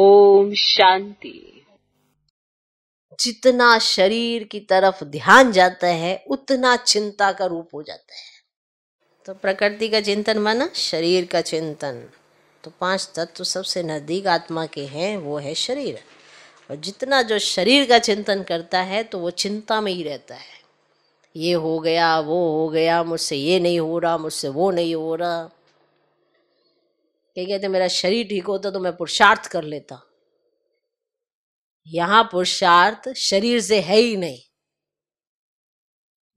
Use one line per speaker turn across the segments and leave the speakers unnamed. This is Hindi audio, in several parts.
ओम शांति जितना शरीर की तरफ ध्यान जाता है उतना चिंता का रूप हो जाता है तो प्रकृति का चिंतन माना शरीर का चिंतन तो पांच तत्व सबसे नज़दीक आत्मा के हैं वो है शरीर और जितना जो शरीर का चिंतन करता है तो वो चिंता में ही रहता है ये हो गया वो हो गया मुझसे ये नहीं हो रहा मुझसे वो नहीं हो रहा क्या कहते मेरा शरीर ठीक होता तो मैं पुरुषार्थ कर लेता यहां पुरुषार्थ शरीर से है ही नहीं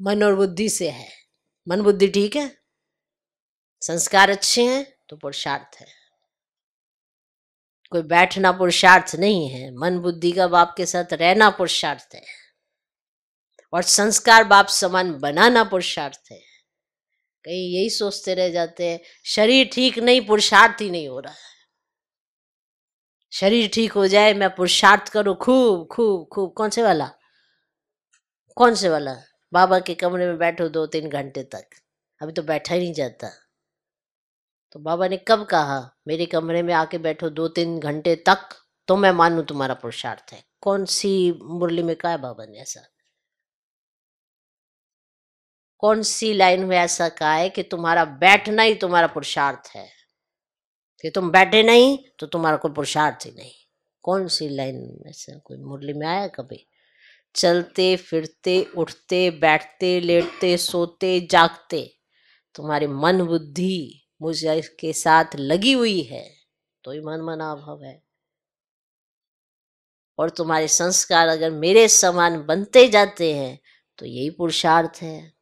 मन और बुद्धि से है मन बुद्धि ठीक है संस्कार अच्छे हैं तो पुरुषार्थ है कोई बैठना पुरुषार्थ नहीं है मन बुद्धि का बाप के साथ रहना पुरुषार्थ है और संस्कार बाप समान बनाना पुरुषार्थ है कहीं यही सोचते रह जाते हैं शरीर ठीक नहीं पुरुषार्थ ही नहीं हो रहा है शरीर ठीक हो जाए मैं पुरुषार्थ करूं खूब खूब खूब कौन से वाला कौन से वाला बाबा के कमरे में बैठो दो तीन घंटे तक अभी तो बैठा ही नहीं जाता तो बाबा ने कब कहा मेरे कमरे में आके बैठो दो तीन घंटे तक तो मैं मानू तुम्हारा पुरुषार्थ है कौन सी मुरली में कहा है बाबा ने ऐसा कौन सी लाइन में ऐसा कहा है कि तुम्हारा बैठना ही तुम्हारा पुरुषार्थ है कि तुम बैठे नहीं तो तुम्हारा कोई पुरुषार्थ ही नहीं कौन सी लाइन में से कोई मुरली में आया कभी चलते फिरते उठते बैठते लेटते सोते जागते तुम्हारी मन बुद्धि मुझे के साथ लगी हुई है तो ही मन मना अभाव है और तुम्हारे संस्कार अगर मेरे समान बनते जाते हैं तो यही पुरुषार्थ है